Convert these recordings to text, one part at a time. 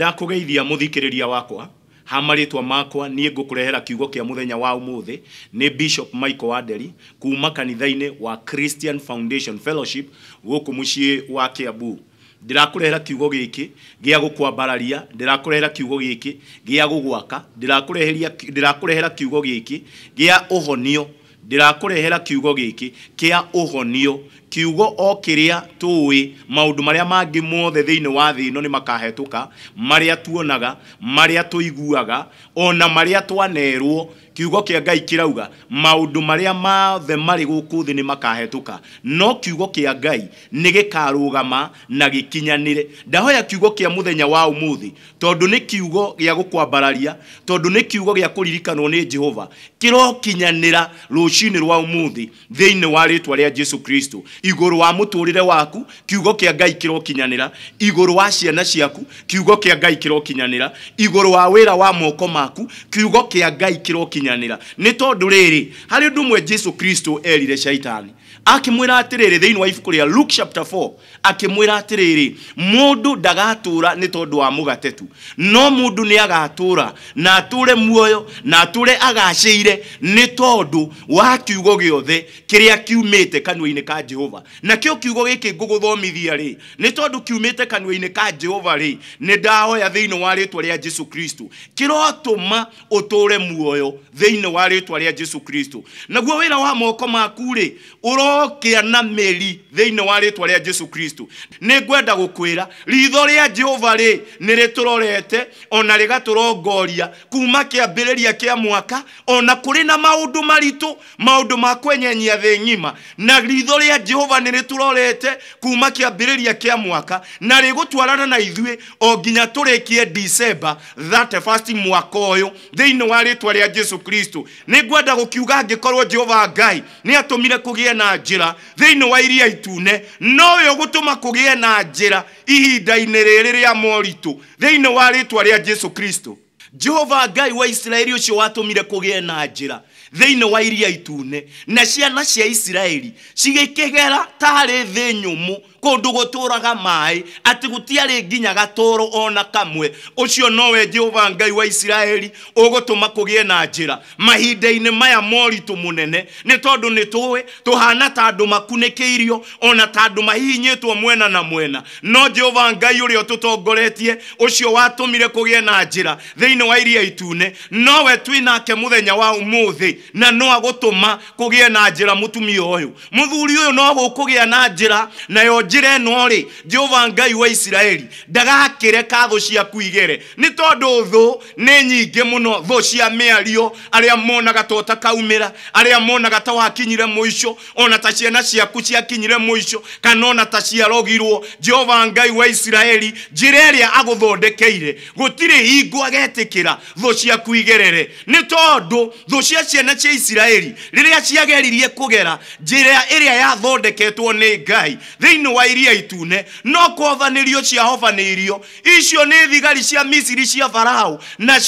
ndakugeithia muthikiriria wakwa ha marĩtwa makwa niĩ ngukurehera kiugo kia muthenya wa ũmũthĩ ni bishop michael wanderi kuma kanitha wa christian foundation fellowship gũkũ mũciĩ wa kĩambu ndirakurehera kiugo gĩkĩ gĩa gũkwambararia ndirakurehera kiugo gĩkĩ gugwaka gũgwaka ndirakurehera kiugo giki gĩa uhonio ndirakurehera kiugo giki kia uhonio kiugo o kiria tuwi maundu maria mangi mothe thiini wa thĩ ĩno nĩ makahetuka maria tuonaga maria tuiguaga ona maria twanerwo kiugo kä ngai kirauga rauga maå marä a mari marä gå kå thä nä makahetå no kiugo kä ngai nä gä karå gama na gä kinyanä re ndahoya kiugo kia muthenya må thenya wa umuthi må thä tondå nä kiugo gä a gå kwambararia tondå nä kiugo gia a kå ririkanwo nä jehova kä rokinyanä ra rå cinä rwa umuthi må thä thä wa ritwa ria jesu kristo igå rå wa må tå rä re waku kiugo kä a ngai kä kinyanira ra igå rå wa ciana ciaku kiugo kä a ngai kä rokinyanä ra igå rå wa wä ra wa moko maku kiugo kia ngai kiro kinyanira kunyihanira nä tondå rä rä harä å ndå å mwe jesu kristo erire shaitani akimwira atiriri thiini wa ifukuri ya Luke chapter 4 akimwira atiriri mudu dagatura ni tondu wa mugatetu no mudu ni agatura na ature muoyo na ature agacire ni tondu wa kiugo giothe kiria kiumite kanua-ini ka Jehova kio kiugo giki nguguthomithia ri ni tondu kiumite kanua-ini ka Jehova ri ni ndahoya thiini wa ritwa ria Jesu Kristo kirotuma uture muoyo thiini wa ritwa ria Jesu Kristo naguo wira wa moko maku ri uro okia na meri thiini wa rä ria Jesu Kristo nä ngwenda ra ritho ria Jehova rä tå rorete ona rigaturongoria kuma kiambiriria kia mwaka ona kuri na maritå maå ndå ma kwenyenyia thä ng'ima na ritho ria Jehova tå rorete kuma kiambiriria kia mwaka na twarana na ithuä o nginya turikie December 31 mwaka thä inä wa ritwa ria Jesu Kristo nä ngwenda gukiuga korwo Jehova Ngai ni atumire kugie na njira thini wa iria itune no yo gutuma kugie na njira ihinda-ini riri ria moritu thini wa ritwa ria Jesu Kristo Jehova Ngai wa Isiraeli ucio watumire kugie na njira thini wa iria itune na ciana cia Isiraeli cigikigera tarĩ thĩ nyũmũ kundu guturaga mai ati gutiari nginya gatoro ona kamwe ucio nowe jehova ngai wa isiraeli ugutuma kugie na njira mahinda ine maya mori tumunene ni tondu ni tuwe tuhana ta andũ makunĩkĩirio ona ta andũ mahihinyĩtwo mwena na mwena no jehova ngai uri ũtũtongoretie ucio watumire kugie na njira thini wa iria itune nowe twina nake muthenya wa umuthi na no agũtũma kugie na njira mũtumia ũyũ muthuri ũyũ no gũkũgĩa na njira nayo njä no rä jehova ngai wa isiraeli ndagakire ka thå ciaku igere nä tondå thå nä nyingä må no thå cia mä ario arä a monaga to takaumä ra arä a monaga ta wakinyire må ico ona ta ciana ciaku ciakinyire må ico kana ona ta ciarogirwo jehova ngai wa isiraeli njä ä agå thondekeire gå tirä hingo agetä kä ra thå ciaku nä tondå thå cia ciana cia isiraeli rä rä a ciageririe kå gera njä ä rä a yathondeketwo nä ngai thä wa iria itune no rio cia rio icio ni thigari cia misiri cia farao na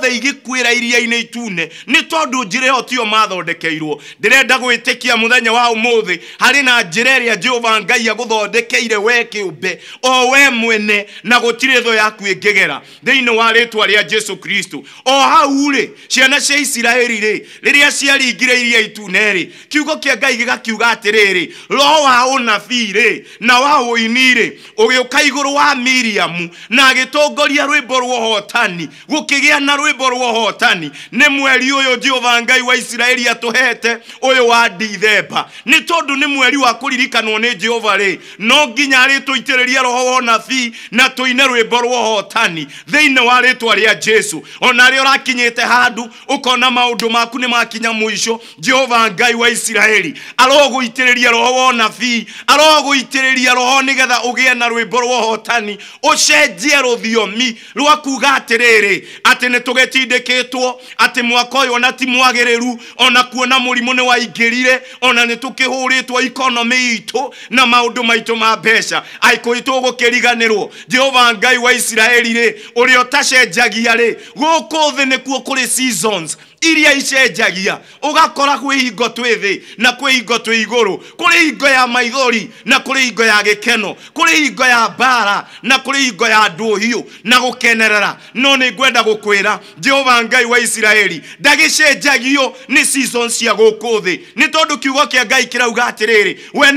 the igikwira iria ine itune ni tondu njĩra ĩyo tiyo mathondekeirwo ndirenda gwĩtĩkia muthenya wa umuthi hari na njĩra ya jehova ngai guthondekeire we kiumbe o we mwene na gutire tho yaku ingegera thini wa ritwa ria jesu kristo o hau-rĩ ciana cia isiraeli-rĩ rĩrĩa ciaringire iria itune ri kiugo kia ngai gĩgakiuga atiriri roho wa ũnabii ri na wao inire ũgĩũka iguru wa Miriam na agitongoria rwĩmbo rwa ũhotani gũkĩgĩa na rwĩmbo rwa ũhotani nĩ mweri ũyũ jehova ngai wa isiraeli atuhete ũyũ wa dithemba ni tondu ni mweri wa kũririkanwo nĩ jehova rĩ no nginya ri tũitĩrĩrie roho wa fi na tuine rwĩmbo rwa ũhotani thĩinĩ wa ri twaria jesu ona rĩo ũrakinyĩte handũ ũkona maũndũ maku ni makinya muisho jehova ngai wa isiraeli arogũitĩrĩria roho fi nabii arogũitĩrĩria kwambĩrĩria roho nĩgetha ũgĩe na rwĩmbo rwa ũhotani ũcenjie rũthiomi rwa kuuga atĩrĩrĩ atĩ nĩ tũgĩtindĩkĩtwo atĩ mwaka ũyũ ona ti mwagĩrĩru ona kuona mũrimũ nĩ waingĩrire ona nĩ tũkĩhũrĩtwo ikonomĩ itũ na maũndũ maitũ ma mbeca aikũi tũgũkĩriganĩrwo jehova ngai wa isiraeli rĩ ũrĩa ũtacenjagia rĩ gũkũ thĩ nĩkuo kũrĩ seasons iria icenjagia ugakora kwä hingo twä thä na kwä hingo twi iguru kuri hingo ya maithori na kuri hingo ya gikeno kuri hingo ya bara na kuri hingo ya nduhiu na gukenerera no nä ngwenda ra jehova ngai wa isiraeli cenjagio ni season cia guku thi ni tondu kiugo kia ngai rä rä we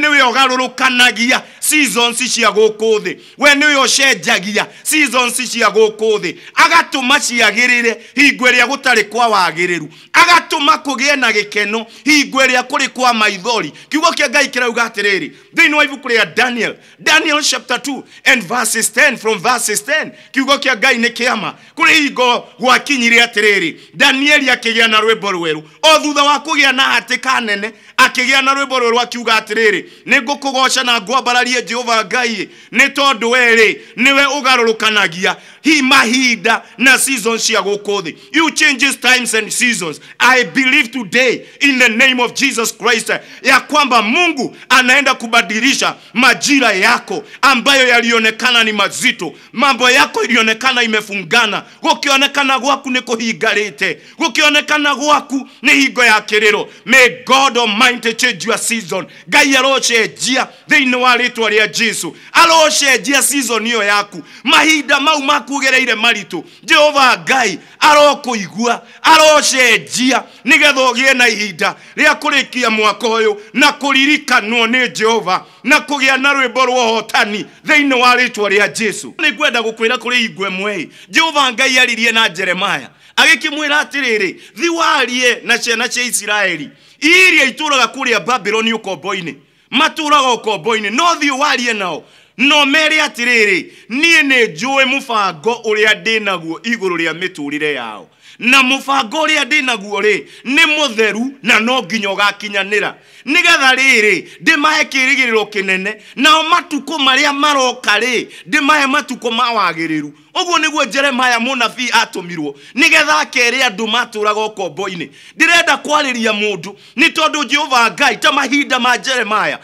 rå kanagia seasons cia gå thä we nä å cenjagia seasons cia gå kå thä agatå ma ciagä rä re hingo ä rä a gå tarä kwa wagä rä ru agatå ma kå na gä keno hingo ä rä a kwa maithori kiugo kä ngai kä rauga atä rä rä thä inä wa ibuku rä daniel daniel chapter 2 and verses 10 from verses 10 kiugo kä ngai nä kä ama kå rä hingo gwakinyire atä rä rä danieli akä gä na rwä mbo rwerå o thutha wa kå na hatä ka nene akä na rwä mbo rwerå akiuga atä rä rä nä ngå kå goca na ngwambararie jehova ngai nä tondå we-rä nä we å garå hi mahinda na season cia gå thä you changes times and seasons i believe today in the name of jesus christ ya kwamba mungu anaenda kubadilisha majira yako ambayo yalionekana ni mazito mambo yako ilionekana imefungana gukionekana gwaku nä kå hingarä gukionekana gwaku nä hingo ya kä rä may god almighty change your season ngai arocenjia thä inä wa rä rĩtwa rĩa jesu arocenjia season ĩyo yaku mahinda mau makugereire maritũ jehova ngai arokũigua arocenjia nigetho gie na ihinda ria kurikia mwaka ũyũ na kũririkanwo nĩ jehova na kugia na rwĩmbo rwa hotani thĩinĩ wa rĩtwa ria jesu nĩ ngwenda gũkwĩra kũrĩ ingwe mwei jehova ngai aririe na jeremaya agĩkĩmwĩra atiriri thiwarie na ciana cia isiraeli iria itũũraga kũrĩa Babiloni ũkombo-inĩ maturaga ũkombo-inĩ no thiĩ warie nao no mere atiriri naguo igå rå rä a mä iguru rä re yao na ndä naguo rä ri ni mutheru na no nginya rä gä riri ro kirigiriro kinene nao marä maria maroka ri ndimahe matuku ma ru oguo niguo jeremaya munabii atumirwo nigetha akere andu maturaga ukombo-ini ndirenda kwariria mundu ni tondu jehova ngai ta mahinda ma jeremaya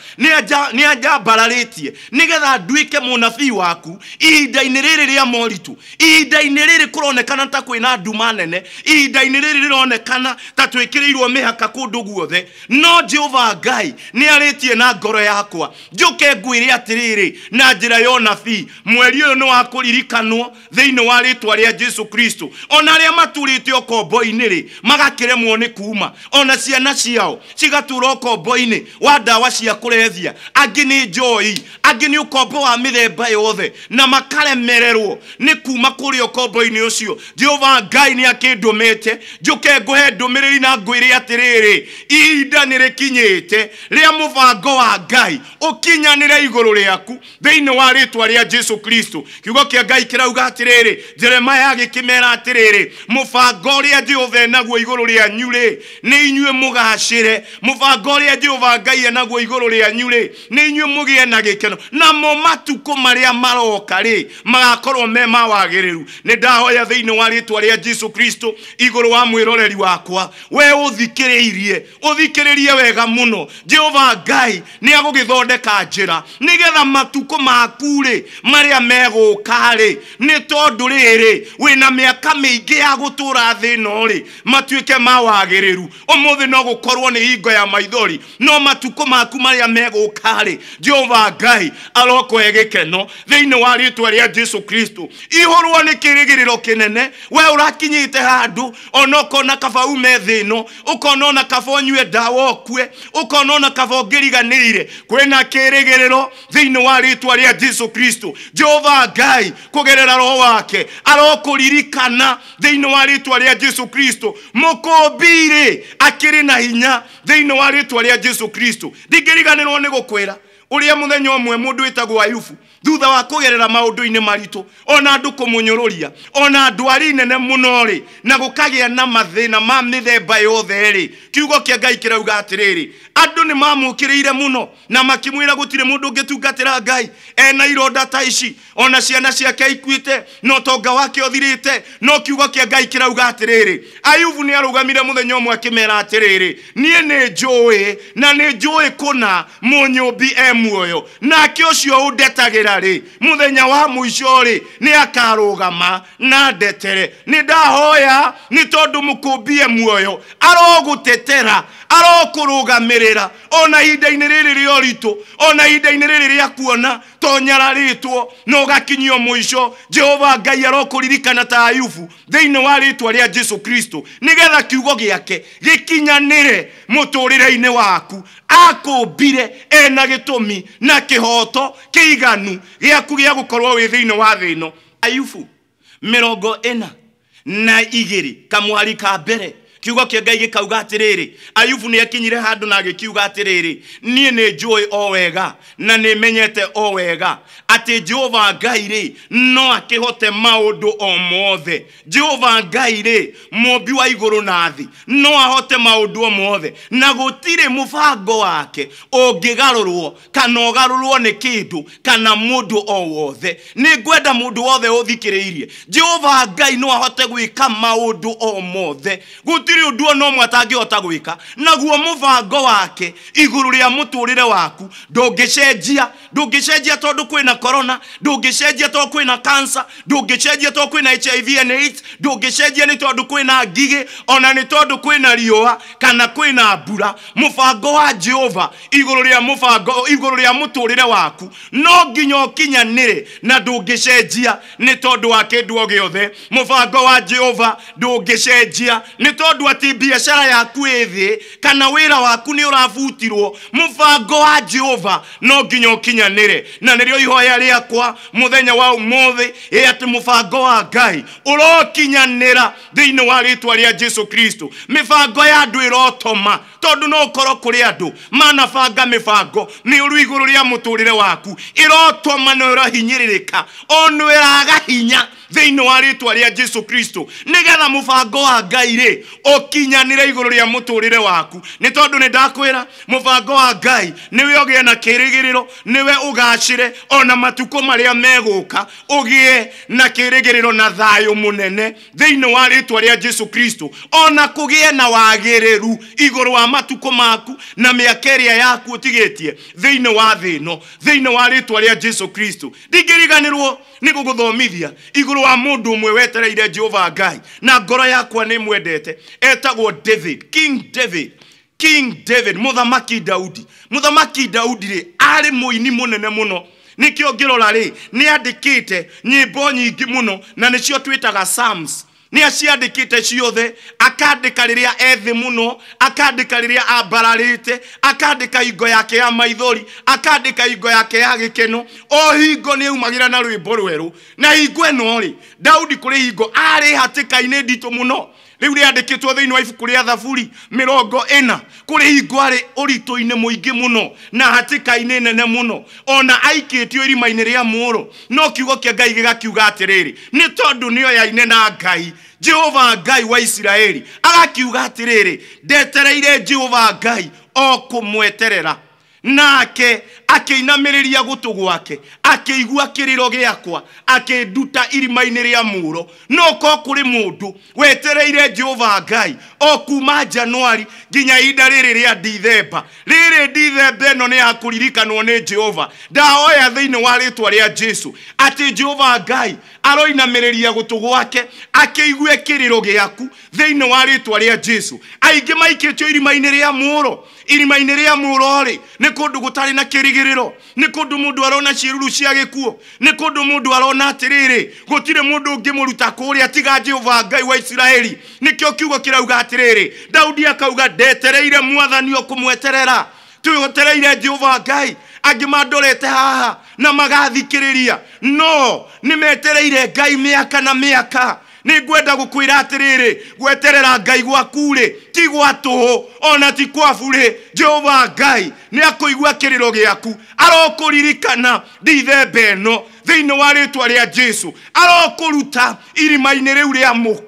ni anjambararitie nigetha nduike munabii waku ihinda-ini riri ria moritu ihinda-ini riri kuronekana ta kwina nduma nene ihinda-ini riri rironekana ta twikirirwo mihaka kundu guothe no jehova ngai ni aritie na ngoro yakwa njuke ngwire atiriri na njira ya unabii mweri uyu ni wakuririrkanwo thä-inä wa rä twa rä a jesu kristo ona arä a matå te okombo-inä rä muone nä ona ciana ciao cigaturo okombo-inä wa ndawa cia kå rethia angä nä njoi angä nä ũkombo wa mĩthemba yothe na makaremererwo nä kuma kå rä okombo-inä å cio jehova ngai nä akä ndå mete njåke ndå mä rä ri na ngwä rä atä rä rä ihinda nä rä kinyä te rä a må bango wa ngai å kinyanä re igå rå rä aku thä inä wa rä twa rä a jesu kristo kiugo kä a ngai kä rauga atiriri jeremaya agikimera atiriri mubango uria jehova enaguo iguru rianyu nyure ni inyue mugacire mubango uria jehova ngai enaguo iguru rianyu nyure ni inyue mugie na gikeno namo matuku maria maroka ri magakorwo me ma wagiriru ni ndahoya thiini wa ritwa ria jesu kristo iguru wa mwiroreri wakwa we uthikiriirie uthikiririe wega muno jehova ngai ni agugithondeka njira nigetha matuku maku ri maria meguka ri ni nä tondå rä rä wä na mä aka mä ingä ya gå tå ra thä no matuä ke ma wagä rä ru å må thä no gå korwo nä hingo ya maithori no matukå maku marä a megå karä jehova ngai arokwe gä keno thä inä wa rä twa rä a jesu kristo ihå rwo nä kä rä gä rä ro kä nene we å rakinyä te handå ona kona ume thä no å kona ona kaba å nyue ndawa å å kona ona kaba å riganä ire kwä na kä rä gä rä ro thä inä wa rä twa rä a jesu kristo jehova ngai kå gerera roho wake arokuririkana thiini wa ritwa ria jesu kristo mukumbi akiri na hinya thiini wa ritwa ria jesu kristo ndingiriganirwo ni gukwira uria muthenya umwe mundu witagwo ayubu thutha wa kugerera maundu-ini maritu ona andu kumunyururia ona ndwari nene muno ri na gukagia na mathina ma mithemba yothe ri kiugo kia ngai kirauga atiriri ni mamukirire muno na makimwira gutire mundu ngitungatira ngai ena ironda ta ici ona ciana ciake ikuite no tonga wake othirite no kiugo kia ngai kirauga atiriri ayubu ni arugamire muthenya umwe akimera atiriri nie ni njui na ni njui kuna munyumbi e muoyo nake ucio undetagira ri muthenya wa muico ri ni akarugama na ndetere ni ndahoya ni tondu mukumbi e muoyo arogutetera arokurugamirira ona ihinda-inä rä rä rä oritå ona ihinda-inä rä rä rä a kuona tonyararä two na å gakinyio må ico jehova ngai arokå ririkana ta ayubu thä inä wa rä twa rä a jesu kristo nä getha kiugo gä ake gä kinyanä re må tå rä re-inä waku akå mbire ena gä tå mi na kä hoto kä iganu gä aku gä a gå korwo wä thä wa thä no ayubu mä rongo ä na igä rä kamwari ka mbere kiugo kä ngai gä kauga atä rä ayubu nä akinyire handå na agä kiuga atä rä niä nä njå o wega na nä menyete o wega atä jehova ngai rä no akä hote maå ndå o mothe jehova ngai rä mombi wa igå rå na thĩ no ahote maå ndå o mothe na gå tirä må bango wake å ngä garå rwo kana å garå rwo nä kä ndå kana må ndå o wothe nä ngwenda må ndå wothe å thikä rä irie jehova ngai no ahote gwä ka maå ndå o mothe gå gũtirĩ ũndũ ona ũmwe atangĩhota gwĩka naguo mũbango wake igũrũ rĩa mũtũũrĩre waku ndũngĩcenjia ndũngĩcenjia tondũ kwĩna korona ndũngĩcenjia tondũ kwĩna kansa ndũngĩcenjia tondũ kwĩna hiv and aids ndũngĩcenjia nĩ tondũ na ngigĩ ona nĩ tondũ na riũa kana kwĩna mbura mũbango wa jehova igũrũ rĩa mũbango igũrũ waku no nginya ũkinyanĩre na ndũngĩcenjia ni tondũ wa kĩndũ o gĩothe mũbango wa jehova ndũngĩcenjia ni tondũ ati biacara yaku ĩthĩ kana wira waku nĩ ũrabutirwo mufango wa jehova no nginya kinyanire na nĩrĩo ihoya rĩakwa muthenya wa ũmũthĩ e ati mufango wa ngai kinyanira thini wa ritwa rĩa jesu kristo mifango ya andũ irotoma tondu no ũkorwo mana andũ manabanga ni uru iguru rĩa muturire waku ĩrotoma na ĩrahinyĩrĩrĩka o nĩ ĩraga hinya thĩinĩ wa rĩtwa rĩa jesu kristo nĩgetha mũbango wa ngai rĩ ukinyanire iguru ria muturire waku ni tondu ni ndakwira mubango wa ngai niwe ugie na kirigiriro niwe ugacire ona matuko maria meguka ugie na kirigiriro na thayo munene thiini wa ritwa ria jesu kristo ona kugie na wagiriru iguru wa matuko maku na miakeria yaku utigitie thiini wa thino thiini wa ritwa ria jesu kristo digiriganirwo nä gå gå thomithia igå rå wa må ndå å mwe wetereire jehova ngai na ngoro yakwa nä mwendete etagwo david king david king david muthamaki daudi muthamaki daudi rä arä må ini må nene må no nä kä o ngä rora rä nä andä kä te nyä mbo nyingä må no na nä cio twä taga psalms nä aciandä kä te ciothe akandä ka rä rä a ethä må no akandä ka rä rä a ambararä te akandä ka hingo yake ya maithori akandä ka hingo yake ya gä keno o hingo nä aumagä ra na rwä mbo rwerå na hingo ä no rä daudi kå rä hingo arä hatä ka-inä nditå må no rä u rä andä two thä wa ibuku rä thaburi mä rongo ä na kå rä hingo å ritå-inä må ingä må no na hatä ka-inä nene må no ona aikä tio irima-inä rä a må rå no kiugo kä ngai gä gakiuga atä rä rä nä tondå nä oyaine na ngai jehova ngai wa isiraeli agakiuga atä rä rä ndetereire jehova ngai o kå mweterera nake akĩinamĩrĩria gũtũ gwake akĩigua kĩrĩro gĩakwa akĩnduta irima-inĩ rĩa mũro no ko kuri mũndũ wetereire jehova ngai o kuma januari nginya ihinda rĩrĩ rĩa ndithemba rĩrĩ ndithemba ĩno nĩ yakũririkanwo nĩ jehova ndahoya thĩinĩ wa rĩtwa rĩa jesu atĩ jehova ngai aroinamĩrĩria gũtũ gwake akĩigue kiriro giaku thini wa rĩtwa rĩa jesu aingĩ maikĩtio irima-inĩ rĩa mũro irima-inä rä a må nä kå ndå gå tarä na kä rigä rä ro nä kå ndå må ndå arona ciruru cia gä kuo nä kå ndå må ndå arona atä rä rä gå tirä må ndå å ngä må ruta kå rä a tiga jehova ngai wa isiraeli nä kä o kiugo kä rauga atä rä rä daudi akauga ndetereire mwathani o kå mweterera twĩhotereire jehova ngai angĩ mandorete haha na magathikiriria no nimetereire metereire ngai miaka na miaka nä ngwenda gå atiriri ra atä rä rä gweterera ngai gwaku ti gwa hå ona ti kwa rä jehova ngai nä akå igua kä rä ro gä aku arokå ririkana no thä wa rä twa rä a jesu arokå ruta irima-inä rä u rä a må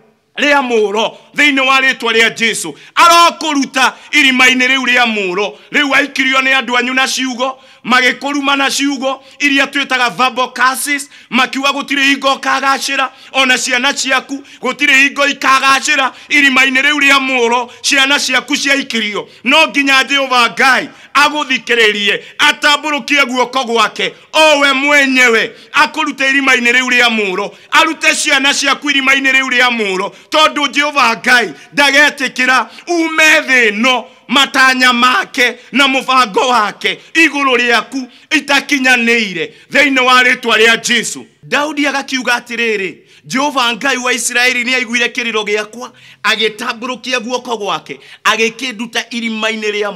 a ro thä wa rä twa rä a jesu arokå ruta irima-inä rä u rä a må ro rä u aikirio nä andå anyu na ciugo magĩkũruma na ciugo iria twĩtaga vabocasis makiuga gũtirĩ hingo ũkagacĩra ona ciana ciaku gũtirĩ hingo ikagacĩra irima-inĩ rĩu rĩa mũro ciana ciaku ciaikirio no nginya jehova ngai aguthikiririe atamburukie guoko gwake owe mwenyewe akurute irima-ini riu ria muro arute ciana ciaku irima-ini riu ria muro tondu jehova ngai ndagetikira ume no matanya make na mubango wake iguru riaku itakinyaniire thiini wa ritwa ria jesu daudi agakiuga atiriri jehova ngai wa isiraeli nä aiguire kä rä ro gä akwa agä tambå rå kia guoko gwake agä kä nduta irima-inä rä a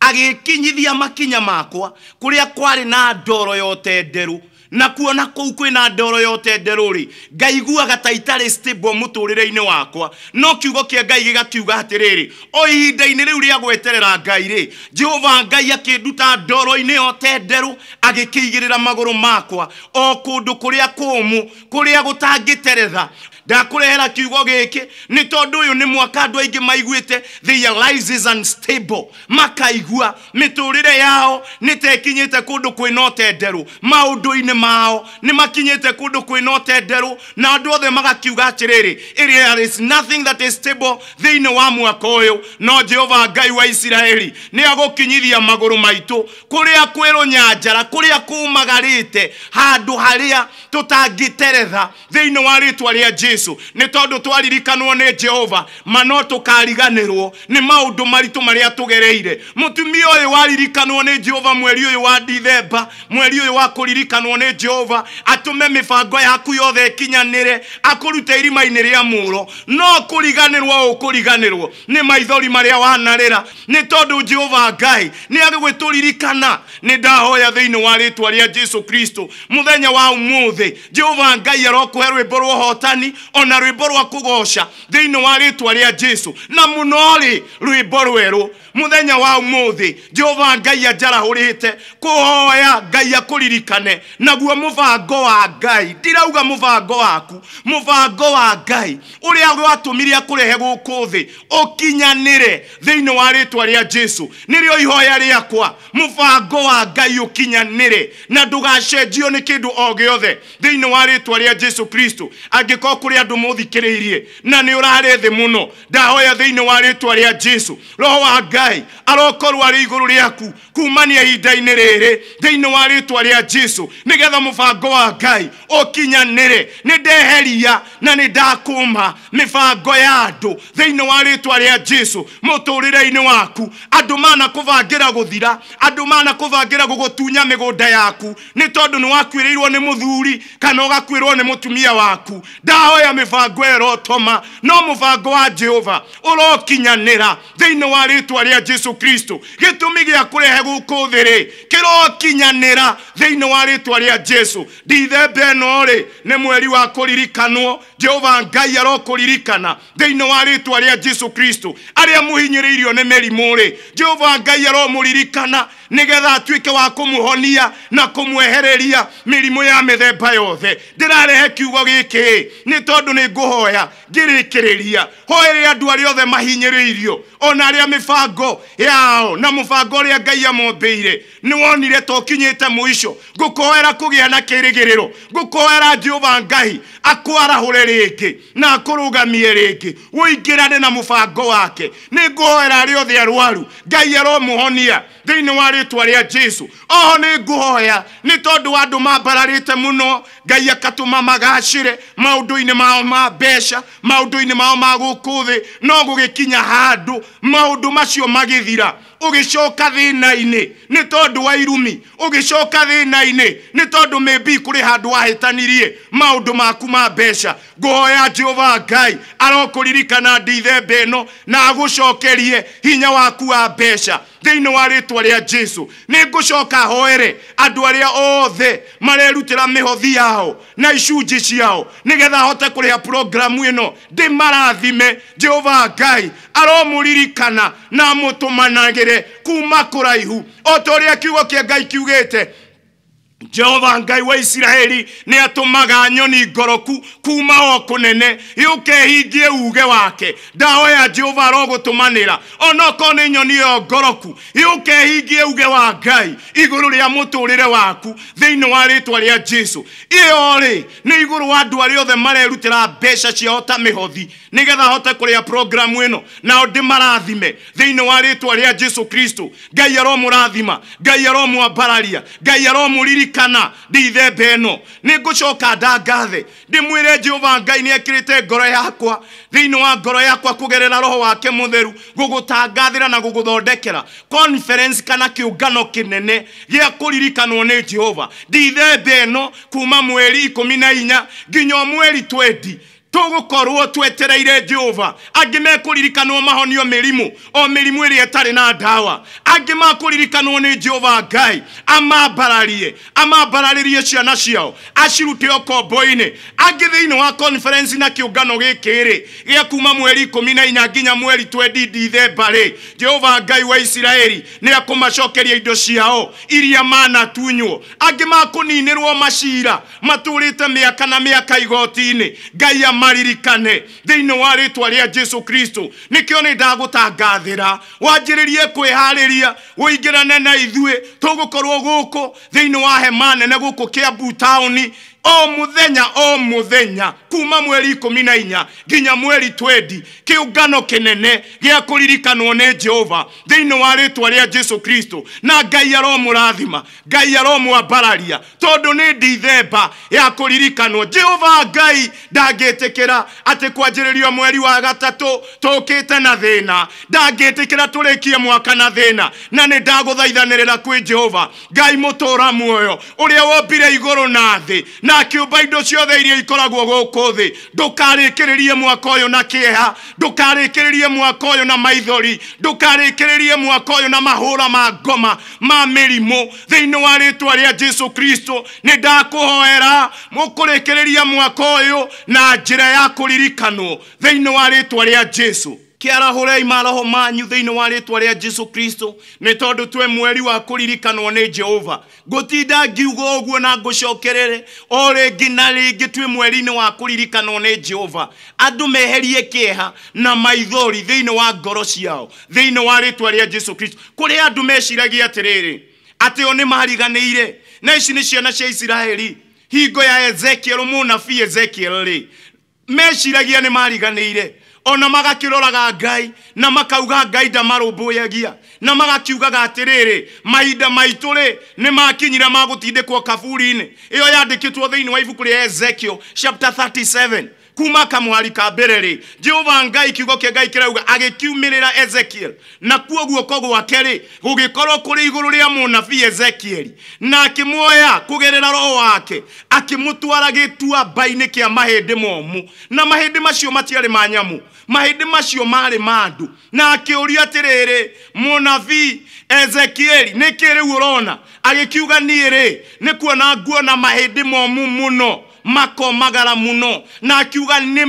agikinyithia makinya makwa kuria kwari na ndoro yote nderu na kuona kũu na ndoro yote nderũ ri ngaiguaga ta itarĩ stable muturire-ini wakwa no kiugo kia ngai gĩgakiuga atĩrĩrĩ o ihinda-inĩ riu rĩa gweterera ngai ri jehova ngai akĩnduta ndoro ini yote nderũ agĩkĩigĩrĩra maguru makwa o kũndũ kũrĩa kũmũ kũrĩa gũtangĩteretha ndakũrehera kiugo gĩkĩ nĩ tondũ ũyũ nĩ mwaka andũ aingĩ maiguĩte their is unstable makaigua miturire yao nĩ tekinyĩte kũndũ kwĩna ũtenderũ maũndũ ini mao nĩ makinyĩte kũndũ kwĩna ũtenderũ na andũ othe magakiuga atĩrĩrĩ there is nothing that is stable thĩinĩ wa mwaka ũyũ no jehova ngai wa isiraeli nĩ agũkinyithia magũrũ maitũ kũrĩa kwĩrũ nyanjara kũrĩa kũmagarĩte handũ harĩa tũtangĩteretha thĩinĩ wa rĩtwa rĩa jehova jesu nä tondå twaririkanwo nä jehova mano tukariganirwo nä maå ndå maritå marä a tå gereire må tumia å yå waririkanwo nä jehova mweri å yå wa dithemba mweri å yå wa kuririkanwo ririkanwo nä jehova atå me mä bango yaku yothe ĩkinyanä re akå rute irima-inä rä må ro no kå riganärwo å kå nä maithori marä a wanarä ra nä tondå jehova ngai nä agä gwä tå ririkana nä ndahoya thä inä wa rä twa rä a jesu kristo må thenya wa må jehova ngai arokå he rwä hotani ona rwimbo rwa kugosha thini wa ritwa ria jesu na munori rwimbo rweru muthenya wa muthi jehova ngai anjarahurite kuhoya ngai akuririkane naguo muvango wa ngai ndirauga muvango waku muvango wa ngai uria gwatumire akurehe guku thi ukinyanire thini wa ritwa ria jesu nirio ihoya riakwa muvango wa ngai ukinyanire na ndugacenjio ni kindu o thini wa ritwa ria jesu kristo angikorwo kuri andu muthikiriirie na ni urari thi muno ndahoya thiini wa ritwa ria jesu roho wa ngai arokorwo ari iguru riaku kumania ihinda-inĩ rĩrĩ thĩinĩ wa rĩtwa rĩa jesu nĩgetha mũbango wa ngai ũkinyanĩre ni ndeheria na nĩ ndakũma mĩbango ya andũ thĩinĩ wa rĩtwa rĩa jesu muturire inĩ waku andũ mana kuvangira guthira andũ mana kuvangira gugutunya migunda yaku ni tondu ni wakuĩrĩirwo ni muthuri kana ũgakuĩrwo ni mutumia waku ndahoya woya mibango ĩrotoma no mũbango wa jehova ũrokinyanĩra thĩinĩ wa rĩtwa rĩa jesu kristo gĩtũmi gĩa kũrehe gũkũ thĩ-rĩ kĩrokinyanĩra thĩinĩ wa rĩtwa rĩa jesu ndithembe beno rĩ nĩ mweri wa kũririkanwo jehova ngai arokũririkana thĩinĩ wa rĩtwa rĩa jesu kristo arĩa mũhinyĩrĩirio nĩ mĩrimũ-rĩ jehova ngai aromũririkana nigetha atuike wa kumuhonia na kumwehereria mirimu ya mithemba yothe ndirarehe kiugo giki ni tondu ni nguhoya ngirikiriria hoere andu aria othe mahinyiriirio ona aria mibango yao na mubango uria ngai amombeire ni wonire tokinyite muico ngukoera kugia na kirigiriro ngukoera jehova ngai akwarahũre rĩngĩ na akurugamie rĩngĩ wũingĩrane na mũbango wake ni ngũhoera arĩa othe arwaru ngai aromũhonia thĩinĩ wari ritwa rĩa jesu oho nĩ ngũhoya nĩ tondũ andũ mambararĩte mũno ngai akatũma magacĩre maũndũ-inĩ mao ma mbeca maũndũ-inĩ mao ma gũkũ thĩ no gũgĩkinya handũ maũndũ macio magĩthira ugicoka thina-ini ni tondu wa irumi ugicoka thina-ini ni tondu maybe kuri handu wahitanirie maundu maku ma mbeca nguhoya jehova ngai arokũririkana ndithembe no na agũcokerie hinya waku wa mbeca thĩinĩ wa rĩtwa rĩa jesu nĩ ngũcoka hoere andũ arĩa othe marerutĩra mĩhothi yao na icunjĩ ciao nĩgetha hote kũrĩha programu ĩno ndĩ marathime jehova ngai aromũririkana na mũtũmanagĩre makorire kuma kuraihu o ta å rä a kiugo kä ngai kiugä te jehova ngai wa isiraeli nä atumaga nyoni ngoroku kuma o kå nene hingie uge wake dawa ya jehova rogo tå manä ra nä nyoni ä ngoroku yuke ke hingie uge wa ngai igå rå rä a må tå rä re waku thä inä wa rä twa a jesu iyo ri nä igå rå wa andå arä othe marerutä ra mbeca ciao mihothi mä hothi nä getha hote kå rä a programu ä no nao ndä marathime thä inä wa rä twa rä a jesu kristo ngai aromå rathima ngai aromwambararia ngai aromå ririka ririkana ndithe ĩno nĩ ngũcoka ndangathe ndĩmwĩre jehova ngai ni ekirite ngoro yakwa thĩinĩ wa ngoro yakwa kugerera roho wake mutheru gugutangathira na gũgũthondekera conference kana kĩũngano kinene gĩa kũririkanwo nĩ jehova ndithembe no kuma mweri ikũmi na inya nginya mweri twendi tugukorwo twetereire jehova angä mekåririkanwo mahonio mä rimå o mä rimå ä rä a ätarä na ndawa angä makåririkanwo nä jehova ngai amambararie amambararä ciana ciao acirute okombo-inä angä thä inä wa konferenci na kä ngano gä kä rä gä kuma mweri ikå na inya nginya mweri twendi ndithemba rä jehova ngai wa isiraeli nä akå macokeria indo ciao iria manatunywo angä makå ninä rwo macira matå rä te mä aka na mä aka igoti-inä ngai maririkane thini wa ritwa ria jesu kristo nĩkĩo nĩ ndagũtangathĩra wanjĩrĩrie kwĩharĩria ũingĩrane na ithuĩ tugukorwo guko thini wa hemane nene guko kia taũni o muthenya o muthenya kuma mweri ikumi na inya nginya mweri 20 kiungano kinene gia kulirikanwo ni jehova thiini wa ritwa ria jesu kristo na ngai aromurathima ngai aromwambararia tondu ni ndithemba ya kulirikanwo jehova ngai ndangitikira ati kwanjiririo mweri wa gatatu tukite na thina ndangitikira turikie mwaka na thina na ni ndaguthaithanirira kwi jehova ngai mutura muoyo uria wombire iguru na thi na akiumba indo ciothe iria ikoragwo gũkũ thĩ ndũkarĩkĩrĩrie mwaka ũyũ na kĩeha ndũkarĩkĩrĩrie mwaka ũyũ na maithori ndũkarĩkĩrĩrie mwaka ũyũ na mahura ma ngoma ma thä inä wa rä a jesu kristo nĩ ndakũhoera mũkũrĩkĩrĩria mwaka ũyũ na ra ya thä inä wa rä a jesu kiarahũrei maroho manyu thĩinĩ wa ritwa ria jesu kristo ni tondu twe mweri wa kũririkanwo nĩ jehova ngũtinda ngiuga ũguo na ngũcokerere o rĩngĩ na rĩngĩ twĩ mweri-inĩ wa kũririkanwo nĩ jehova andũ meherie kĩeha na maithori thĩinĩ wa ngoro ciao thĩinĩ wa ritwa ria jesu kristo kuri andũ meciragia atĩrĩrĩ ati o nĩ mariganĩire na ici ni ciana cia isiraeli hingo ya ezekiel mũnabii ezekiel rĩ meciragia nĩ mariganĩire ona magakiroraga ngai na makauga ngai ndamarũmbũyagia na magakiugaga atĩrĩrĩ mahinda maitũ rĩ nĩ makinyire magũtindĩkwo kaburi-inĩ ĩyo yandĩkĩtwo thĩinĩ wa ibuku rĩa ezekiel chapter 37 kuma kamwari ka mbere jehova ngai kiugo kĩa ngai kĩrauga agĩkiumĩrĩra ezekiel nakuo guoko gwake-rĩ gũgĩkorwo kũrĩ igũrũ rĩa mũnabii ezekiel na akĩmuoya kugerera roho wake akimutwara gitua baini kia mahĩndĩ momu na mahĩndĩ macio matiari ma nyamũ macio mari ma na akĩũria atĩrĩrĩ mũnabii ezekieli nĩkĩ rĩu ũrona agĩkiuga niĩ-rĩ nĩ kuona nguona mahĩndĩ momũ mũno makomagara muno na akiuga nĩ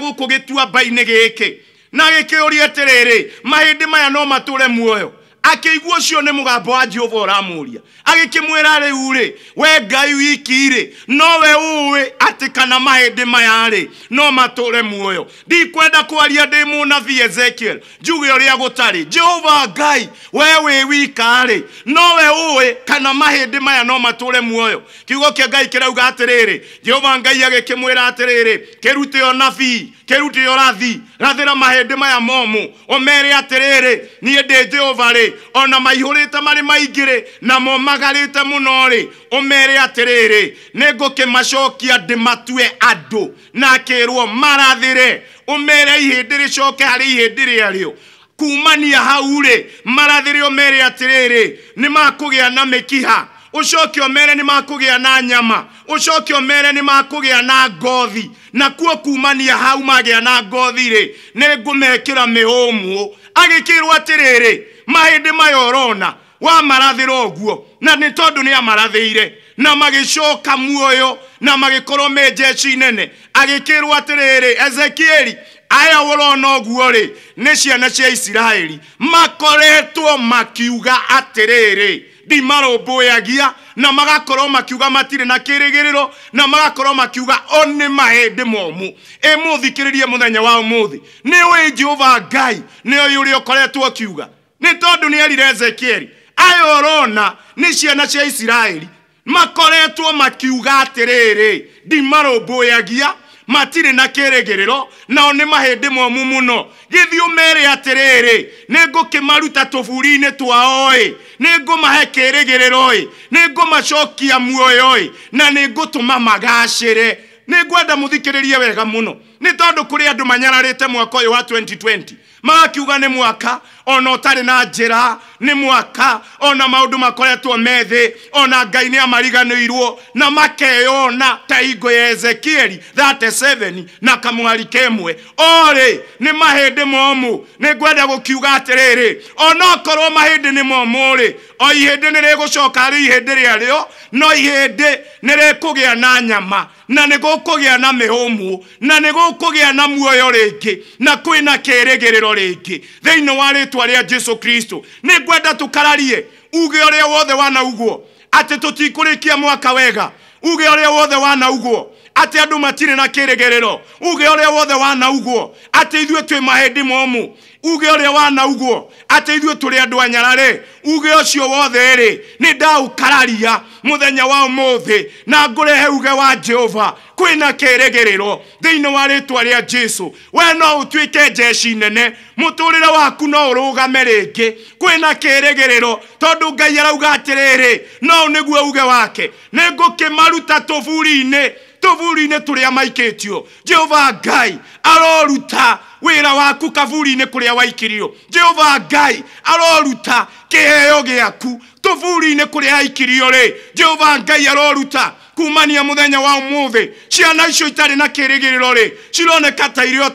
gå kå gä tua mbainä gä kä na gä gĩkĩũria atĩrĩrĩ mahĩndĩ maya no matũre muoyo akĩigua ũcio nĩ mũgambo wa jehova ũramũria agĩkĩmwĩra rĩu rĩ we ngai wiki rĩ no we ũĩ atĩ kana mahĩndĩ maya rĩ no matũre muoyo ndikwenda kwaria ndĩ mũnabi ezekiel njuge ũrĩa gũtarĩ jehova ngai we wĩ wika rĩ no we ũĩ kana mahĩndĩ maya no matũre muoyo kiugo kĩa ngai kĩrauga atĩrĩrĩ jehova ngai agĩkĩmwĩra atĩrĩrĩ kĩrute ũnabii kĩrute ũrathi rathĩra mahĩndĩ maya momũ ũmere atĩrĩrĩ niĩ ndĩ jehova rĩ ona maihå rä te marä maingä rä ri umere te må no rä å mere atä rä rä nä ngå kä macokia ndä matue andå na akä rwo marathä re å mere ihä ndä rä coke harä ihä ndä rä arä kumania hau rä marathä re å mere atä rä rä nä makå gä a na mä kiha ucoke omere nä makå na nyama ucoke omere nä makå na ngothi nakuo kumania hau magä na ngothi rä nä ngå mekä ra mä hå agä kä rwo atä rä rä mahindi mayorona wa wamarathĩra guo na ni tondu ni amarathire na magĩcoka muoyo na magĩkorwo me njeci nene agikirwa atĩrĩrĩ ezekieli aya ũrona guo ri ni ciana cia isiraeli makoretwo makiuga atĩrĩrĩ ndimarũmbũyagia na magakorwo makiuga matirĩ na kĩrĩgĩrĩro na magakorwo makiuga o nĩ mahĩndĩ momũ ĩ mũthenya wa ũmũthĩ nĩ ũĩ jehova ngai nĩ ũĩ ũrĩa ũkoretwo ũkiuga nä tondå nä erire ezekieli aya årona nä ciana cia isiraeli makoretwo makiuga atä rä rä ndimarå matirä na kä rä gä rä ro nao nä mahä ndä momu må no gä thiå merä atä rä rä nä ngå kä maruta tå buri twaoä nä ngå mahe kä rä gä rä roä nä ngå macokia na nä ngå tå ma magacä re nä ngwenda må thikä rä rie wega må no nä tondå kå rä andå manyararä te mwaka å yå wa 2020 magakiuga nä mwaka ona utari na njira ni mwaka ona maundu makoretwo methi ona ngai ni amariganirwo na makeyona ta ingo ya ezekieli 37 na kamwari kemwe ori ni mahindi momu ni ngwenda gukiuga atiriri ona okorwo mahindi ni momu ri o ihindi ni rigucoka ri ihindi riario no ihindi ni rikugia na nyama na nä gå kå gä a na mä na nä gå kå gä a na muoyo rä ngä na kwä na kä rä gä rä ro rä ngä thä two ritwa ria jesu kristo nä ngwenda tå kararie uge å rä a wothe wana atä tå tikå rä kia mwaka wega uge å rä a wothe ate atä andå matirä na kä rä uge å rä a wothe wana atä ithuä twä mahä ndi momu uge ũrĩa wanauguo atĩ ithuĩ tũrĩ anyara anyararĩ uge ũcio wothe ni da ukararia muthenya wa muthi na he uge wa jehova kwĩna kĩĩrĩgĩrĩro thini wa ritwa ria jesu we no utwike njeci nene mũtũũrĩre waku no ũrũgame rĩngĩ kwĩna kĩĩrĩgĩrĩro tondu ngai arauga atĩrĩrĩ no niguo uge wake nĩ ngũkĩmaruta tũburi-inĩ tũburi-inĩ tũrĩa maikĩtio jehova ngai aroruta wira waku kaburi ne kuria waikirio jehova ngai aroruta kiheo giaku tuburi ne kuri aikirio rĩ jehova ngai aroruta kumania muthenya wa umuthi ciana icio itari na kirigiriro ri cironeka ta iri o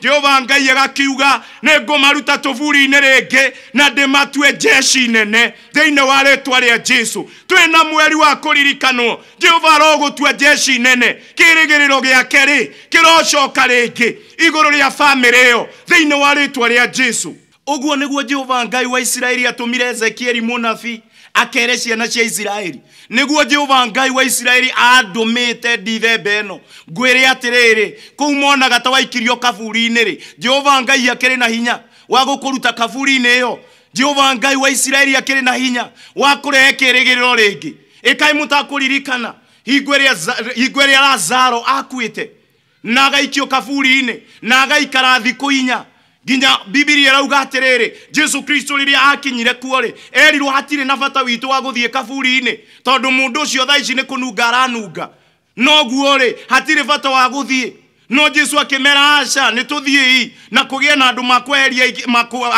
jehova ngai agakiuga nĩ ngũmaruta tũburi ne rĩngĩ na ndĩmatue jeshi nene thĩinĩ wa rĩtwa rĩa jesu twĩ na mweri wa kũririkanwo jehova arogũtua jeshi nene kirigiriro gĩake rĩ kĩrocoka rĩngĩ igũrũ rĩa bamĩrĩ ĩyo thĩinĩ wa rĩtwa rĩa jesu uguo niguo jehova ngai wa isiraeli atumire ezekieli munabi akere ciana cia isiraeli niguo jehova ngai wa isiraeli andumite ndithembe Gwere ngwĩre atĩrĩrĩ kũu monaga ta waikirio kaburi-inĩ rĩ jehova ngai akĩrĩ na hinya wa gũkũruta kaburi-inĩ ĩyo jehova ngai wa isiraeli akĩrĩ na hinya wa kũrehe kĩĩrĩgĩrĩro rĩngĩ ĩkai mũtakũririkana higwere ya lazaro akuĩte na agaikio kaburi-inĩ na agaikara thikũ inya Ginya bibilia irauga atiriri jesu kristo riria akinyire kuo ri erirwo hatirĩ na bata witũ wa guthie kaburi-inĩ tondũ mũndũ ũcio thaa ici nĩ kũnunga aranunga noguo rĩ hatirĩ bata wa guthie no jesu akĩmera aca nĩ tũthiĩi na kugie na makweria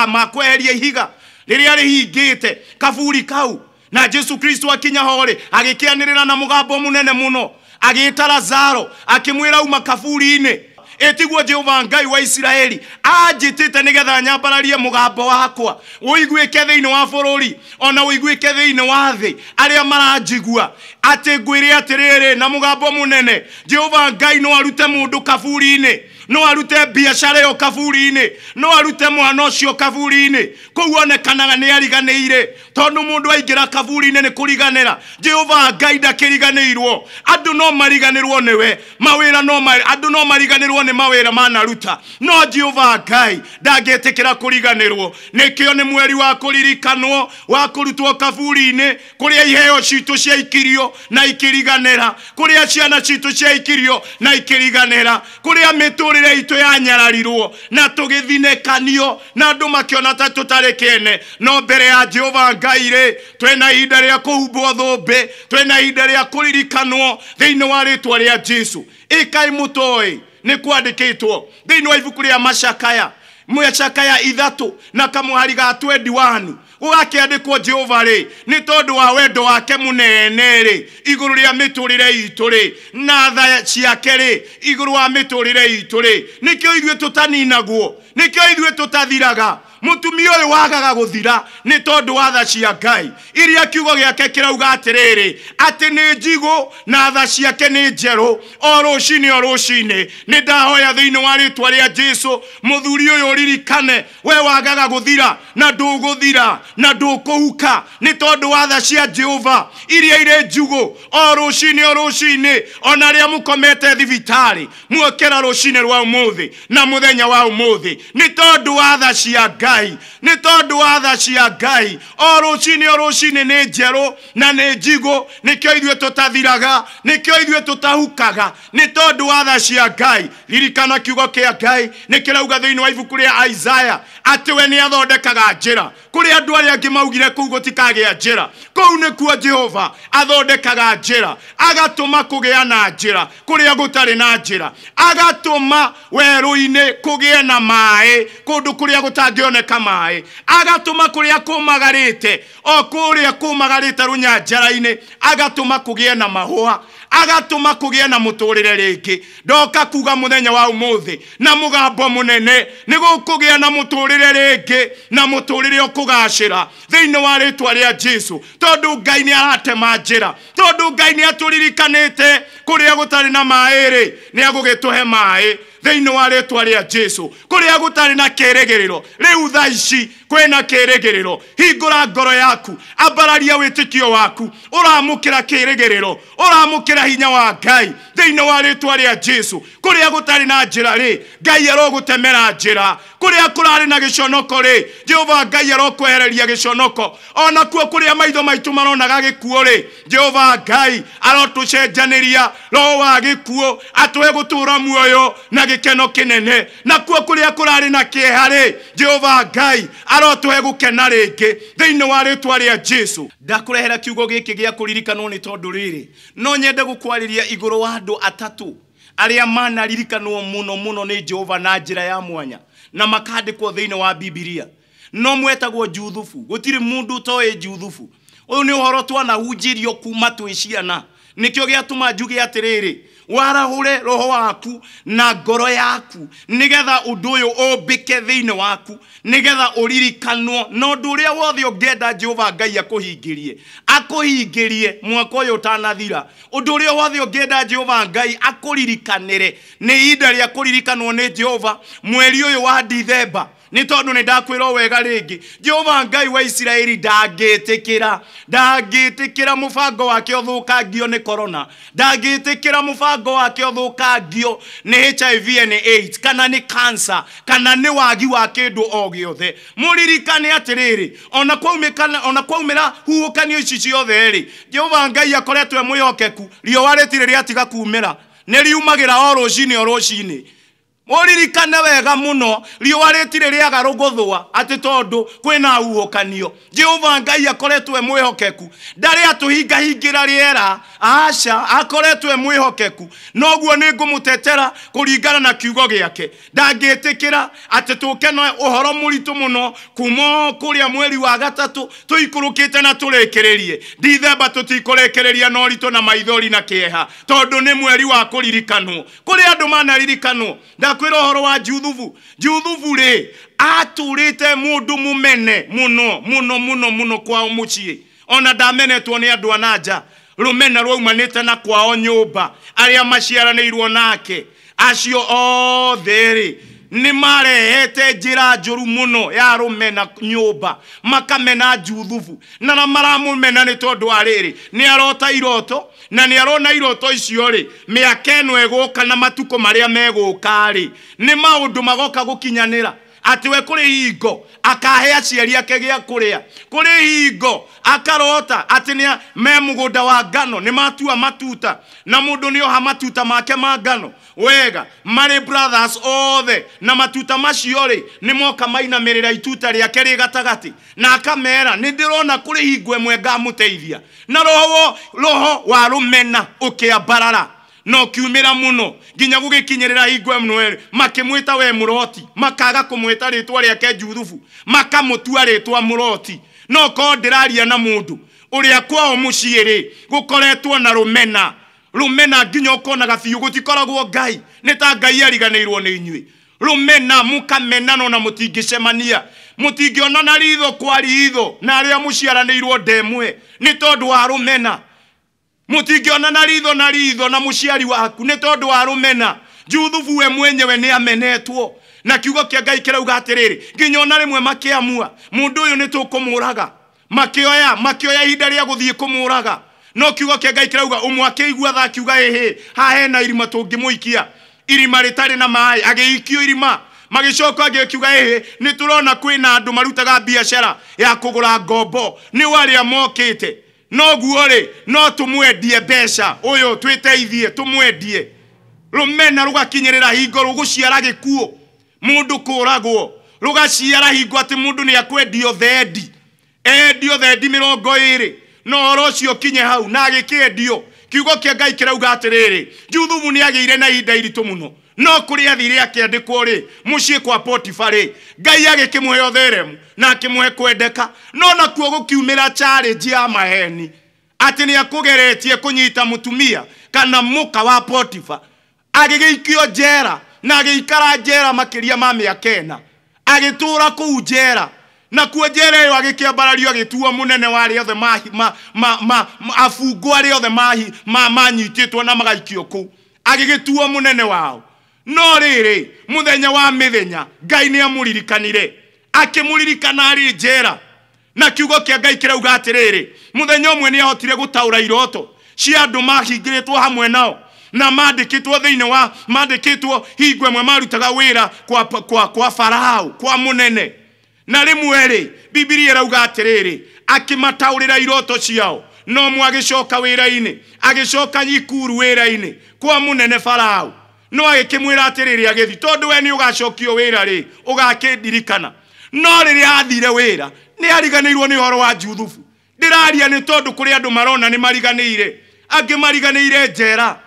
makweheria ihiga rĩrĩa rĩhingĩte kaburi kau na jesu kristo akinya ho rĩ agĩkĩanĩrĩra na mugambo munene muno agita lazaro akimwira uma kaburi-inĩ itiguo jehova ngai wa isiraeli anjĩtĩte nĩgetha nyambararie mũgambo wakwa ũiguĩke thĩinĩ wa bũrũri ona ũiguĩke thĩinĩ wa thĩ aria maranjigua atĩ ngwĩre atĩrĩrĩ na mũgambo munene jehova ngai no arute mundu kaburi-inĩ no arute biacara ä yo kaburi-inä no arute mwana å cio kaburi-inä kåu onekanaga nä ariganä ire tondå må ndå aingä ra kaburi nä kå riganä ra jehova ngai ndakä riganä andå no mariganä rwo nä we mawä ra andå no mariganä rwo nä mawä ra manaruta no jehova ngai ndangä tä kä ra kå riganä rwo nä kä o nä mweri wa kå ririkanwo wa kå rutwo kaburi-inä kå rä a iheo citå ciaikirio na ikä riganä ra kå rä a ciana citå ciaikirio na ikä riganä ra rä a mĩtũrĩre itũ yanyararirwo na tũgĩthinĩkanio na andũ makĩona ta tũtarĩ kĩene no mbere ya jehova ngai rĩ na ihinda rĩa kũhumbwo thũmbĩ na ihinda rĩa kũririkanwo thĩinĩ wa rĩtwa rĩa jesu ĩkai mũtoĩ nĩ kwandĩkĩtwo thĩinĩ wa ibuku rĩa macakaya mwecakaya ithatu na kamwariga 21 ugakiandikwo jehova ri ni tondu wa wendo wake munene ri iguru ria miturire itu ri na tha ciake ri iguru wa miturire itu ri nikio ithuĩ tũtaninagwo nikio ithuĩ tũtathiraga mutumia uyu wagaga guthira ni tondu wa tha cia ngai iria kiugo giake kirauga atiriri ati ni njigu na tha ciake ni njeru o rucini o rucini ni ndahoya thiini wa ritwa ria jesu muthuri uyu uririkane we wagaga guthira na nduguthira na ndukuhuka ni tondu wa tha cia jehova iria iri njugu o rucini o rucini ona ria mukomete thibitari muokera rucini rwa umuthi na muthenya wa umuthi ni tondu wa tha cia ngai ngai nä tondå wa cia ngai o rå cinä o rå cinä nä njerå na nä njigå nä kä o ithuä tå tathiraga nä kä o ithuä tå tahukaga nä tondå wa cia ngai ririkana kiugo kä a ngai nä kä rauga thä wa ibuku rä isaya atä we nä athondekaga njä ra kå rä andå arä angä maugire kå u gå tikagä a njä ra nä kuo jehova athondekaga njä ra agatå ma kå gä a na njä ra kå rä a gå tarä na njä ra agatå ma werå-inä kå gä e na maä kå ndå kå rä a gå tangä kamae agatuma agatũma kũrĩa kũmagarĩte o kũrĩa kũmagarĩte rũnyanjara-inĩ na mahua agatuma kũgĩe na muturire riki ndoka kuga mũthenya wa umuthi na mugambo munene nĩ gũkũgĩa na muturire riki na muturire ũkũgacĩra thini wa ritwa ria jesu tondũ ngai nĩ aratema njĩra tondũ ngai nĩ atũririkanĩte kũrĩa gũtarĩ na maĩ ni nĩ he maĩ wale tu wale ya jesu ya gutari na kiregerero riu thaa ici kwina kiregerero higula ngoro yaku ambararia wetikio waku uramukira kiregerero uramukira hinya wa ngai wale tu wale ya jesu ya gutari na ya rogu ngai ajira kule ya kulari na giconoko le jehova ngai arokwehereria giconoko ona kule ya maitho maitu maronaga gikuo ri jehova ngai arotucenjaniria roho wa gikuo atwe kutura muoyo na gikeno kinene nakuo kuria kurari na kiehari jehova ngai arotuhe gukena ringi thini wa ritwa ria jesu ndakurehera kiugo giki gia kuririkanwo ni tondu riri no nyende gukwariria iguru wa andu atatu aria manaririkanwo muno muno ni jehova na njira ya mwanya na makandikwo thini wa bibilia no mwetagwo juthubu gutiri mundu utoe juthubu uyu ni uhoro twanahunjirio kuma twi ciana nikio giatuma njuge atiriri warahure roho waku na ngoro yaku nigetha undu uyu ubike thĩinĩ waku nigetha uririkanwo na ũndũ ũrĩa wothe ũngĩenda jehova ngai akuhingirie akuhingirie mwaka uyu ũtanathira undu ũrĩa wothe ũngĩenda jehova ngai akuririkanire ni ihinda rĩa kũririkanwo ni jehova mweri uyu wa ndithemba nä tondå nä ndakwä ra wega rä ngä jehova ngai wa isiraeli ndangä tä kä ra ndangä tä kä ra må bango wake å thå kangio nä korona ndangä tä kä ra må bango wake å thå kangio nä hiv kana nä kansa kana nä wagi wa kä ndå o gä othe må atä rä rä ona kwaumä ra kanio ici ciothe rä jehova ngai akoretwe mwihokeku riowaritiriri rä atiga kumä ra nä riumagä ra o rå cinä o rå cinä muririkane wega muno riũa rĩtirĩ rĩaga rũgũthũa atĩ tondũ kwĩna uhukanio jehova ngai akoretwe e mwĩhokeku ndarĩ atũhingahingĩra rĩera aca akoretwe e mwĩhokeku noguo nĩ ngũmũtetera kũringana na kiugo gĩake ndangĩtĩkĩra atĩ tũke na ritå må no kuma a mweri wa gatatũ tũikũrũkĩte na tũrĩkĩrĩrie ndithemba tũtikũrĩkĩrĩria na ũritũ na maithori na eha tondå nä mweri wa kå rä andå manaririkanwo kwira horo wa juthubu juthubu ri aturite mundu mumene muno muno muno muno kwao mucii ona ndamenetwo ni andu ananja rumena rwaumanite na kwao nyumba aria maciaranirwo nake acio othe ri nä marehete njä ra njå ru må no ya rå mena nyå mba makamena njuthubu na na maramå mena nä tondå wa rä nä arota iroto na nä arona iroto icio rä mä aka ä no ka na matukå marä a megå ka rä nä maå ndå magoka gå kinyanä ra atiwe we higo hingo akahe aciari ake gĩa kũrĩa kũrĩ hingo akarota atinia nĩ wa ngano ni matua matuta na mũndũ nio oha matuta make ma ngano wega mari brothers othe na matuta macio rĩ nĩ moka mainamĩrĩra ituta rĩake rĩ gatagati na akamera nĩ ndĩrona kũrĩ hingo ĩmwe muteithia na roho roho wa rũmena okay, no kiumira muno ginya gugikinyirira hingwe mnwere makimwita we muroti makaga kumwita ritwa riake juthubu makamutua ritwa muroti no ko ndiraria na mundu uria kwao mucii ri gukoretwo na rumena rumena ginya ukonaga biu gutikoragwo ngai ni ta ngai ariganĩirwo ni inyuĩ rumena mũkamenano na mũtingĩcemania mũtingĩonana ritho kwa ritho na arĩa mũciaranĩirwo ndemwe ni tondu wa rumena mutingiona na ritho na ritho na muciari waku ni tondu wa rumena juthubu we mwenyewe ni amenetwo na kiugo kia ngai kirauga atiriri nginya ona rimwe makiamua mundu uyu ni tukumuraga makioya makioya ihinda ria guthii kumuuraga no kiugo kia ngai kirauga umwe akiigua tha akiuga hihi he na irima tungimuikia irima ritari na maai agiikio irima age agikiuga hihi ni turona kwina andu marutaga biashara ya kugura ngombo ni waria amokite no guo rä no tå mwendie mbeca å yå twä teithie tå mwendie rå mena rå gakinyä rä ra hingo rå gå ciara gä kuå må ndå kå ragwo rå gaciara hingo atä må ndå nä akwendio thendi endio thendi mä rongo ä rä no oro cio kinye hau na agä kä endio kiugo kä ngai kä rauga atä rä rä juthubu nä agä ire na ihinda iritå må no no kå rä athire akä andäkwo rä må ciä kwa ngai agä kä mwe otheremu na akä mwe kwendeka no na gå gukiumira challenge ya maheni atä nä akugeretie kå nyita må tumia kana må wa potifa agä gä ikio na agä ikara njera ria ma mä aka ena agä tå ra kå u njera nakuo njera ä kä ambarario tuo må nene warä othe abungu arä othe manyitä two na magaikio kå u agä gä tuo må nene wao no riri muthenya wa mithenya ngai ni amuririkanire akimuririkana ari njera na kiugo kia ngai uga atiriri muthenya umwe ni ahotire gutaura iroto cia andu mahingiritwo hamwe nao na mandikitwo thiini wa mandikitwo hingo mwe marutaga wira kwa, kwa, kwa farao kwa munene na rimwe-ri bibilia irauga atiriri akimataurira iroto ciao no mwe agicoka wira-ini agicoka nyikuru wira-ini kwa munene farao no agĩkĩmwĩra atiriri agithi tondu we nĩ ũgacokio wĩra rĩ ũgakĩndirikana no rĩrĩa athire wira ni ariganirwo ni horo wa juthufu ndĩraria ni tondu kuri andu marona ni mariganire angĩ mariganire njera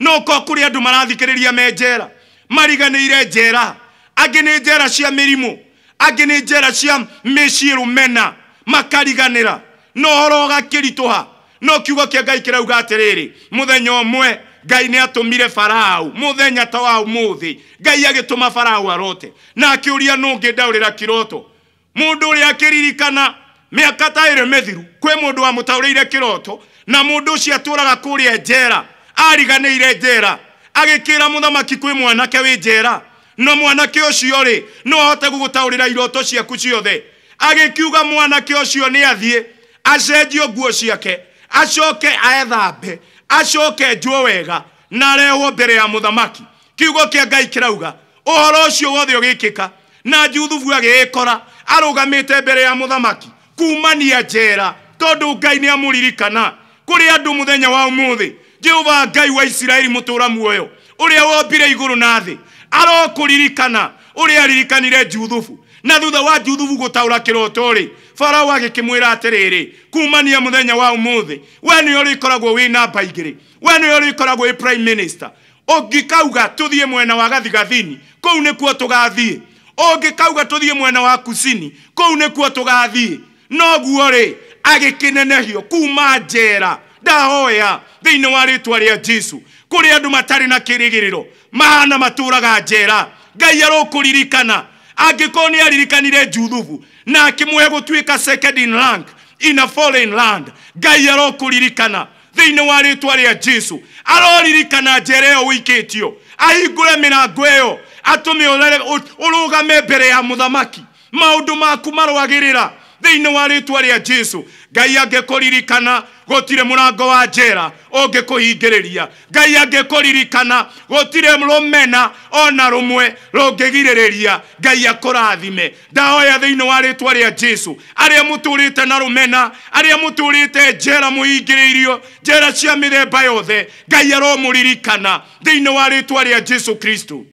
no ko kuri andu marathikiriria me njera mariganire njera angĩ ni njera cia mirimu angĩ ni njera cia mĩciĩ mena makariganira no horo ũgakĩritũha no kiugo kia ngai kĩrauga atĩrĩrĩ mũthenya ũmwe ngai nä atå farao må thenya ta wa må thä ngai agä farao arote na akä å ria no ngä ra kiroto må ndå å rä a akä ririkana mä aka ta ä rä mä thiru kwä må ndå taå rä ire kä roto na må ndå å cio atå raga kå rä a njera jera ire ra må thamaki kwä mwanake wä jera no mwanake å cio rä no ahote gå taå rä ra iroto ciaku ciothe agä mwanake å cio nä athiä acenjio nguo ciake acoke aethambe acoke njwo wega na arehwo mbere ya muthamaki kiugo kia ngai kirauga uhoro ucio wothe ugikika na juthubu agĩĩkora arugamite mbere ya mũthamaki kumania njera tondũ ngai ni amuririkana kuri andu muthenya wa umuthi jehova ngai wa isiraeli mutura muoyo ũrĩa wombire iguru na thĩ arokũririkana ũrĩa aririkanire juthubu na thutha wa juthubu gutaura kiroto ri farao agĩkĩmwĩra atiriri kumania muthenya wa ũmũthĩ we nĩyo ikoragwo wĩ namba igĩrĩ we nĩyo koragwo wĩ prime minister ũngĩkauga tuthie mwena wa gathigathini kũu nĩkuo tugathie ũngĩkauga tuthie mwena wa kusini kũu nĩkuo tũgathiĩ noguo-rĩ agĩkĩnenehio kuma njera ndahoya thĩinĩ wa ritwa ria jesu kuri andu matari na kirigiriro mahana maturaga njera ngai arokuririkana angĩkorwo nĩ aririkanire juthufu na akĩmũhe gũtuĩka second in rank in a foreign land ngai arokuririkana thĩinĩ wa rĩtwa rĩa jesu aroririkana jereo ĩyo wĩikĩtio ahingũre mĩrango atumi atũme ũrũgame mbere ya mũthamaki maũndũ maku marwagĩrĩra thiini wa ritwa ria jesu ngai angikuririkana gotire murango wa njera ungikuhingiriria ngai angikuririkana gutire rumena ona rumwe rungigiririria ngai akurathime ndahoya thiini wa ritwa ria jesu aria muturite na rumena aria muturite njera muhingiriirio njera cia mithemba yothe ngai aromuririkana thiini wa ritwa ria jesu kristo